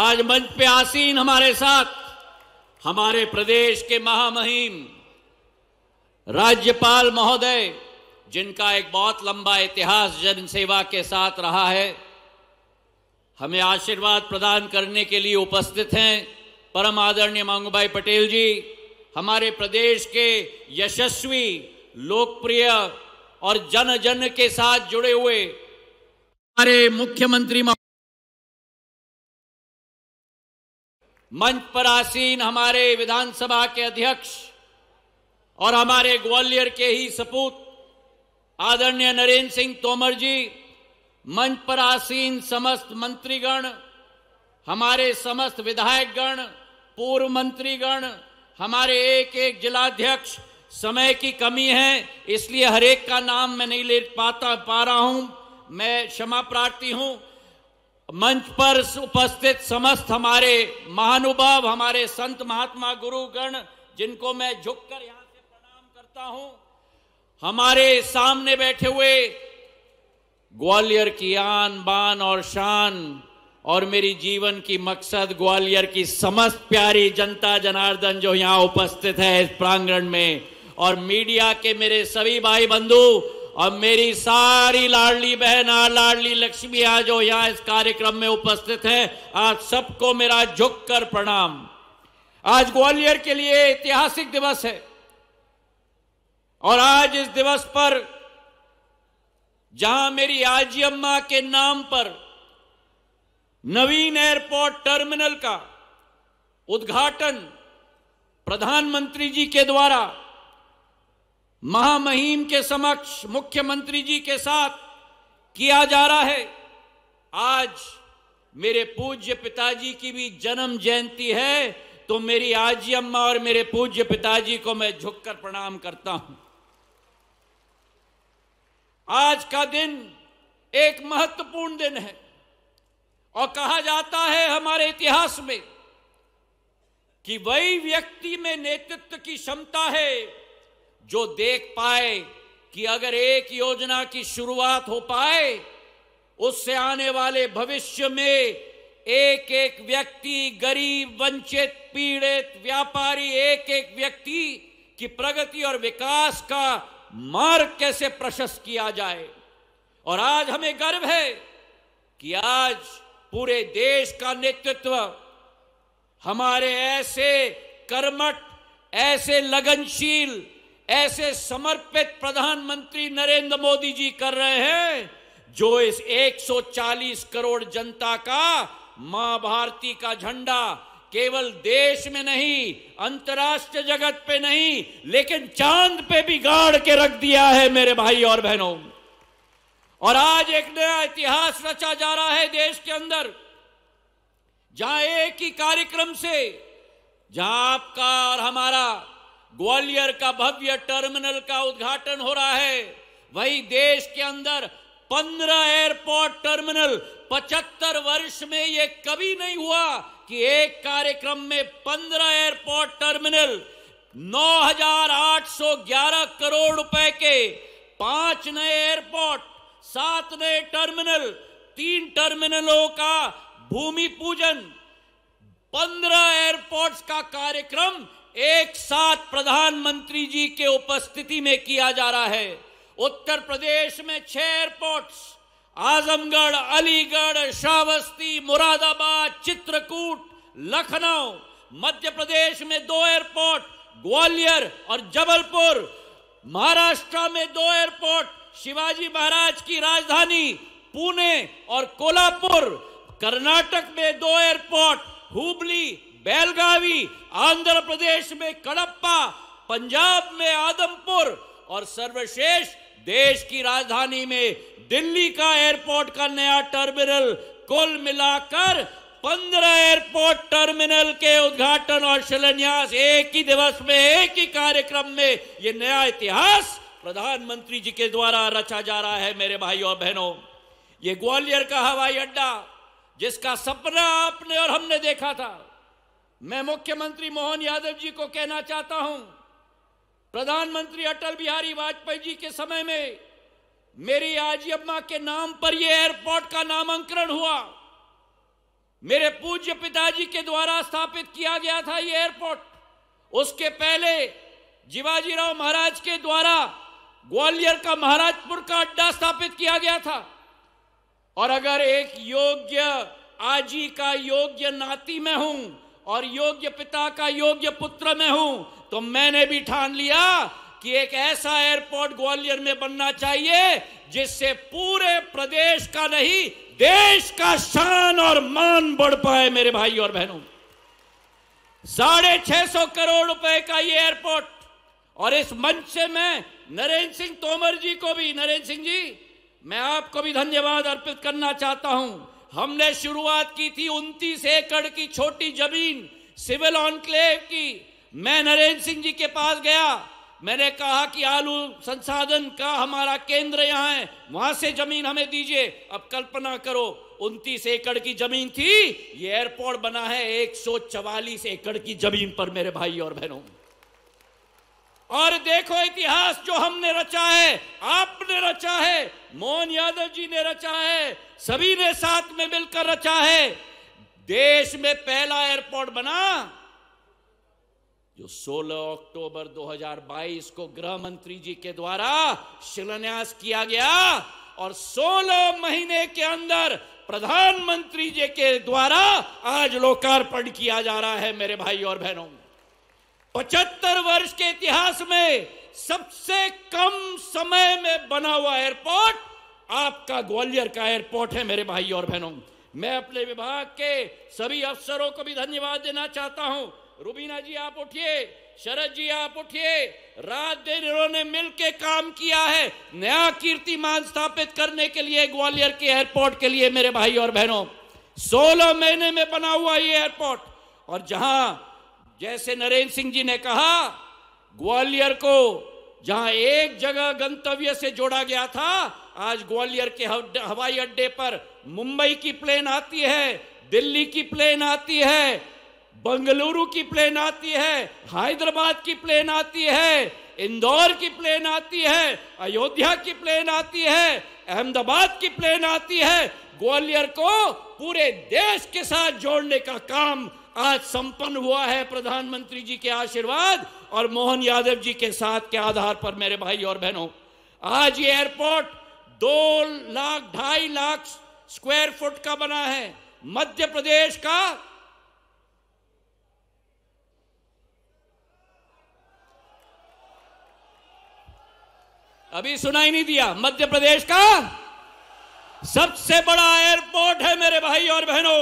आज मंच पे आसीन हमारे साथ हमारे प्रदेश के महामहिम राज्यपाल महोदय जिनका एक बहुत लंबा इतिहास जनसेवा के साथ रहा है हमें आशीर्वाद प्रदान करने के लिए उपस्थित हैं परम आदरणीय मांगूभाई पटेल जी हमारे प्रदेश के यशस्वी लोकप्रिय और जन जन के साथ जुड़े हुए हमारे मुख्यमंत्री मंच पर आसीन हमारे विधानसभा के अध्यक्ष और हमारे ग्वालियर के ही सपूत आदरणीय नरेंद्र सिंह तोमर जी मंच पर आसीन समस्त मंत्रीगण हमारे समस्त विधायकगण पूर्व मंत्रीगण हमारे एक एक जिलाध्यक्ष समय की कमी है इसलिए हरेक का नाम मैं नहीं ले पाता पा रहा हूं मैं क्षमा प्रार्थी हूं मंच पर उपस्थित समस्त हमारे महानुभाव हमारे संत महात्मा गुरुगण जिनको मैं झुककर यहां से प्रणाम करता हूं हमारे सामने बैठे हुए ग्वालियर की आन बान और शान और मेरी जीवन की मकसद ग्वालियर की समस्त प्यारी जनता जनार्दन जो यहाँ उपस्थित है इस प्रांगण में और मीडिया के मेरे सभी भाई बंधु और मेरी सारी लाडली बहन आ लाडली लक्ष्मी आज जो यहां इस कार्यक्रम में उपस्थित है आज सबको मेरा झुक कर प्रणाम आज ग्वालियर के लिए ऐतिहासिक दिवस है और आज इस दिवस पर जहां मेरी आजी अम्मा के नाम पर नवीन एयरपोर्ट टर्मिनल का उद्घाटन प्रधानमंत्री जी के द्वारा महामहिम के समक्ष मुख्यमंत्री जी के साथ किया जा रहा है आज मेरे पूज्य पिताजी की भी जन्म जयंती है तो मेरी आजी अम्मा और मेरे पूज्य पिताजी को मैं झुककर प्रणाम करता हूं आज का दिन एक महत्वपूर्ण दिन है और कहा जाता है हमारे इतिहास में कि वही व्यक्ति में नेतृत्व की क्षमता है जो देख पाए कि अगर एक योजना की शुरुआत हो पाए उससे आने वाले भविष्य में एक एक व्यक्ति गरीब वंचित पीड़ित व्यापारी एक एक व्यक्ति की प्रगति और विकास का मार्ग कैसे प्रशस्त किया जाए और आज हमें गर्व है कि आज पूरे देश का नेतृत्व हमारे ऐसे कर्मठ ऐसे लगनशील ऐसे समर्पित प्रधानमंत्री नरेंद्र मोदी जी कर रहे हैं जो इस 140 करोड़ जनता का मां भारती का झंडा केवल देश में नहीं अंतर्राष्ट्रीय जगत पे नहीं लेकिन चांद पे भी गाड़ के रख दिया है मेरे भाई और बहनों और आज एक नया इतिहास रचा जा रहा है देश के अंदर जहां एक ही कार्यक्रम से जहां आपका और हमारा ग्वालियर का भव्य टर्मिनल का उद्घाटन हो रहा है वही देश के अंदर पंद्रह एयरपोर्ट टर्मिनल पचहत्तर वर्ष में यह कभी नहीं हुआ कि एक कार्यक्रम में पंद्रह एयरपोर्ट टर्मिनल 9,811 करोड़ रुपए के पांच नए एयरपोर्ट सात नए टर्मिनल तीन टर्मिनलों का भूमि पूजन पंद्रह एयरपोर्ट्स का कार्यक्रम एक साथ प्रधानमंत्री जी के उपस्थिति में किया जा रहा है उत्तर प्रदेश में छह एयरपोर्ट्स आजमगढ़ अलीगढ़ श्रावस्ती मुरादाबाद चित्रकूट लखनऊ मध्य प्रदेश में दो एयरपोर्ट ग्वालियर और जबलपुर महाराष्ट्र में दो एयरपोर्ट शिवाजी महाराज की राजधानी पुणे और कोल्हापुर कर्नाटक में दो एयरपोर्ट हुबली बेलगावी आंध्र प्रदेश में कड़प्पा पंजाब में आदमपुर और सर्वशेष देश की राजधानी में दिल्ली का एयरपोर्ट का नया टर्मिनल कुल मिलाकर पंद्रह एयरपोर्ट टर्मिनल के उद्घाटन और शिलान्यास एक ही दिवस में एक ही कार्यक्रम में ये नया इतिहास प्रधानमंत्री जी के द्वारा रचा जा रहा है मेरे भाइयों और बहनों ये ग्वालियर का हवाई अड्डा जिसका सपना आपने और हमने देखा था मैं मुख्यमंत्री मोहन यादव जी को कहना चाहता हूं प्रधानमंत्री अटल बिहारी वाजपेयी जी के समय में मेरी आजी अम्मा के नाम पर यह एयरपोर्ट का नामांकन हुआ मेरे पूज्य पिताजी के द्वारा स्थापित किया गया था ये एयरपोर्ट उसके पहले जीवाजीराव महाराज के द्वारा ग्वालियर का महाराजपुर का अड्डा स्थापित किया गया था और अगर एक योग्य आजी का योग्य नाती में हूं और योग्य पिता का योग्य पुत्र में हूं तो मैंने भी ठान लिया कि एक ऐसा एयरपोर्ट ग्वालियर में बनना चाहिए जिससे पूरे प्रदेश का नहीं देश का शान और मान बढ़ पाए मेरे भाई और बहनों साढ़े छह सौ करोड़ रुपए का ये एयरपोर्ट और इस मंच से मैं नरेंद्र सिंह तोमर जी को भी नरेंद्र सिंह जी मैं आपको भी धन्यवाद अर्पित करना चाहता हूं हमने शुरुआत की थी उनतीस एकड़ की छोटी जमीन सिविल ऑनक्लेव की मैं नरेंद्र सिंह जी के पास गया मैंने कहा कि आलू संसाधन का हमारा केंद्र यहाँ है वहां से जमीन हमें दीजिए अब कल्पना करो उनतीस एकड़ की जमीन थी ये एयरपोर्ट बना है एक एकड़ की जमीन पर मेरे भाई और बहनों और देखो इतिहास जो हमने रचा है आपने रचा है मोहन यादव जी ने रचा है सभी ने साथ में मिलकर रचा है देश में पहला एयरपोर्ट बना जो 16 अक्टूबर 2022 को गृह मंत्री जी के द्वारा शिलान्यास किया गया और 16 महीने के अंदर प्रधानमंत्री जी के द्वारा आज लोकार्पण किया जा रहा है मेरे भाई और बहनों पचहत्तर वर्ष के इतिहास में सबसे कम समय में बना हुआ एयरपोर्ट आपका ग्वालियर का एयरपोर्ट है मेरे भाई और बहनों मैं अपने विभाग के सभी अफसरों को भी धन्यवाद देना चाहता हूं रुबीना जी आप उठिए शरद जी आप उठिए रात दिन इन्होंने मिलकर काम किया है नया कीर्तिमान स्थापित करने के लिए ग्वालियर के एयरपोर्ट के लिए मेरे भाई और बहनों सोलह महीने में बना हुआ ये एयरपोर्ट और जहां जैसे नरेंद्र सिंह जी ने कहा ग्वालियर को जहां एक जगह गंतव्य से जोड़ा गया था आज ग्वालियर के हवाई अड्डे पर मुंबई की प्लेन आती है दिल्ली की प्लेन आती है बंगलुरु की प्लेन आती है हैदराबाद की प्लेन आती है इंदौर की प्लेन आती है अयोध्या की प्लेन आती है अहमदाबाद की प्लेन आती है ग्वालियर को पूरे देश के साथ जोड़ने का काम आज संपन्न हुआ है प्रधानमंत्री जी के आशीर्वाद और मोहन यादव जी के साथ के आधार पर मेरे भाई और बहनों आज ये एयरपोर्ट दो लाख ढाई लाख स्क्वायर फुट का बना है मध्य प्रदेश का अभी सुनाई नहीं दिया मध्य प्रदेश का सबसे बड़ा एयरपोर्ट है मेरे भाई और बहनों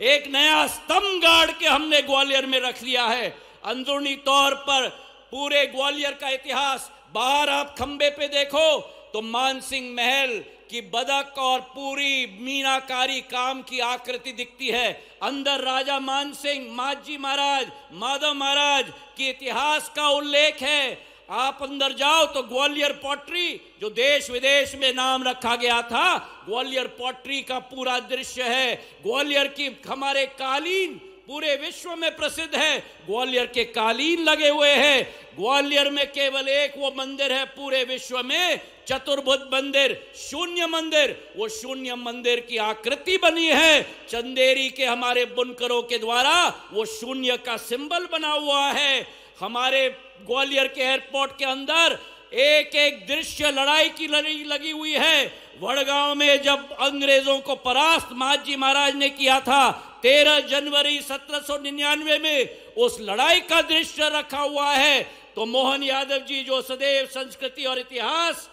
एक नया स्तंभ गाड़ के हमने ग्वालियर में रख लिया है अंदरूनी तौर पर पूरे ग्वालियर का इतिहास बाहर आप खंबे पे देखो तो मानसिंह महल की बदक और पूरी मीनाकारी काम की आकृति दिखती है अंदर राजा मानसिंह माझी महाराज माधव महाराज की इतिहास का उल्लेख है आप अंदर जाओ तो ग्वालियर पॉटरी जो देश विदेश में नाम रखा गया था ग्वालियर पॉटरी का पूरा दृश्य है ग्वालियर की हमारे कालीन पूरे विश्व में प्रसिद्ध है ग्वालियर के कालीन लगे हुए हैं ग्वालियर में केवल एक वो मंदिर है पूरे विश्व में चतुर्भुज मंदिर शून्य मंदिर वो शून्य मंदिर की आकृति बनी है चंदेरी के हमारे बुनकरों के द्वारा वो शून्य का सिंबल बना हुआ है हमारे ग्वालियर के एयरपोर्ट के अंदर एक एक दृश्य लड़ाई की लड़ी लगी हुई है वड़गांव में जब अंग्रेजों को परास्त माजी महाराज ने किया था 13 जनवरी 1799 में उस लड़ाई का दृश्य रखा हुआ है तो मोहन यादव जी जो सदैव संस्कृति और इतिहास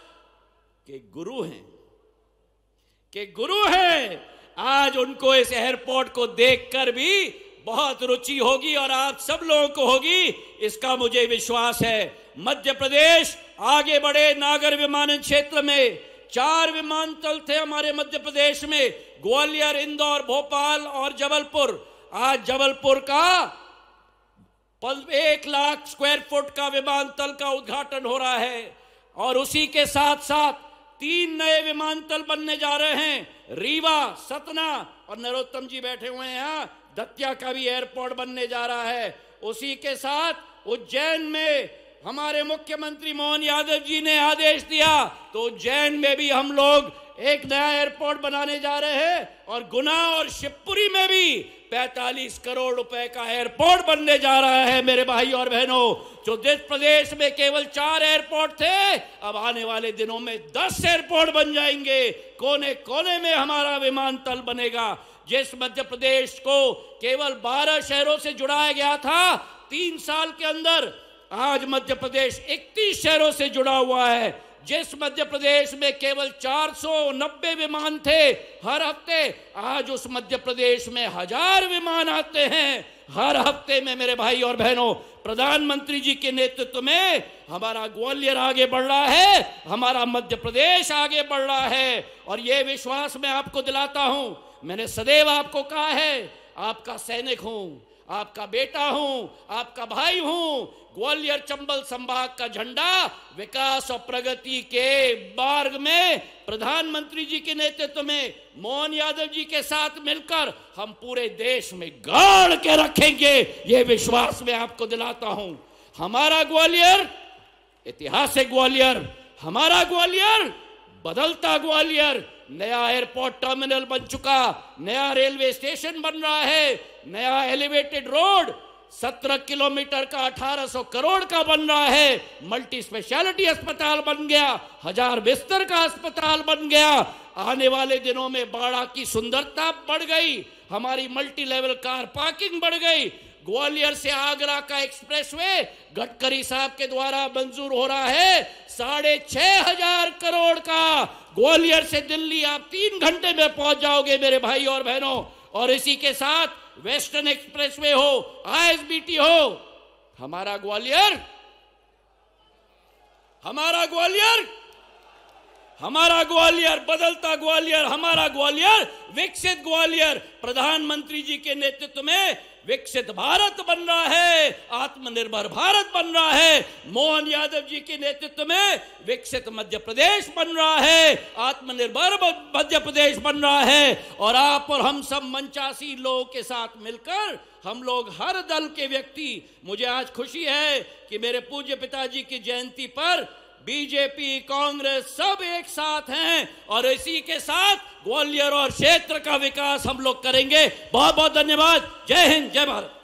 के गुरु हैं के गुरु हैं आज उनको इस एयरपोर्ट को देखकर भी बहुत रुचि होगी और आप सब लोगों को होगी इसका मुझे विश्वास है मध्य प्रदेश आगे बढ़े नागर विमानन क्षेत्र में चार विमानतल थे हमारे मध्य प्रदेश में ग्वालियर इंदौर भोपाल और जबलपुर आज जबलपुर का एक लाख स्क्वायर फुट का विमानतल का उद्घाटन हो रहा है और उसी के साथ साथ तीन नए विमानतल बनने जा रहे हैं रीवा सतना और नरोत्तम जी बैठे हुए हैं यहाँ दतिया का भी एयरपोर्ट बनने जा रहा है उसी के साथ उज्जैन में हमारे मुख्यमंत्री मोहन यादव जी ने आदेश दिया तो उज्जैन में भी हम लोग एक नया एयरपोर्ट बनाने जा रहे हैं और गुना और शिवपुरी में भी 45 करोड़ रुपए का एयरपोर्ट बनने जा रहा है मेरे भाई और बहनों जो देश प्रदेश में केवल चार एयरपोर्ट थे अब आने वाले दिनों में 10 एयरपोर्ट बन जाएंगे कोने कोने में हमारा विमानतल बनेगा जिस मध्य प्रदेश को केवल बारह शहरों से जुड़ाया गया था तीन साल के अंदर आज मध्य प्रदेश इकतीस शहरों से जुड़ा हुआ है जिस मध्य प्रदेश में केवल 490 विमान थे हर हफ्ते आज उस मध्य प्रदेश में हजार विमान आते हैं हर हफ्ते में मेरे भाई और बहनों प्रधानमंत्री जी के नेतृत्व में हमारा ग्वालियर आगे बढ़ रहा है हमारा मध्य प्रदेश आगे बढ़ रहा है और ये विश्वास मैं आपको दिलाता हूं मैंने सदैव आपको कहा है आपका सैनिक हूं आपका बेटा हूं आपका भाई हूं ग्वालियर चंबल संभाग का झंडा विकास और प्रगति के मार्ग में प्रधानमंत्री जी के नेतृत्व में मोहन यादव जी के साथ मिलकर हम पूरे देश में गाड़ के रखेंगे ये विश्वास मैं आपको दिलाता हूं हमारा ग्वालियर इतिहास ग्वालियर हमारा ग्वालियर बदलता ग्वालियर नया एयरपोर्ट टर्मिनल बन चुका नया रेलवे स्टेशन बन रहा है नया एलिवेटेड रोड सत्रह किलोमीटर का अठारह सौ करोड़ का बन रहा है मल्टी स्पेशलिटी अस्पताल बन गया हजार बिस्तर का अस्पताल बन गया आने वाले दिनों में बाड़ा की सुंदरता बढ़ गई हमारी मल्टी लेवल कार पार्किंग बढ़ गई ग्वालियर से आगरा का एक्सप्रेसवे गडकरी साहब के द्वारा मंजूर हो रहा है साढ़े छह हजार करोड़ का ग्वालियर से दिल्ली आप तीन घंटे में पहुंच जाओगे मेरे भाई और बहनों और इसी के साथ वेस्टर्न एक्सप्रेसवे हो आईएसबीटी हो हमारा ग्वालियर हमारा ग्वालियर हमारा ग्वालियर बदलता ग्वालियर हमारा ग्वालियर विकसित ग्वालियर प्रधानमंत्री जी के नेतृत्व में विकसित भारत बन रहा है आत्मनिर्भर भारत बन रहा है मोहन यादव जी के नेतृत्व में विकसित मध्य प्रदेश बन रहा है आत्मनिर्भर मध्य प्रदेश बन रहा है और आप और हम सब मंचासी लोगों के साथ मिलकर हम लोग हर दल के व्यक्ति मुझे आज खुशी है कि मेरे पूज्य पिताजी की जयंती पर बीजेपी कांग्रेस सब एक साथ हैं और इसी के साथ ग्वालियर और क्षेत्र का विकास हम लोग करेंगे बहुत बहुत धन्यवाद जय हिंद जय भारत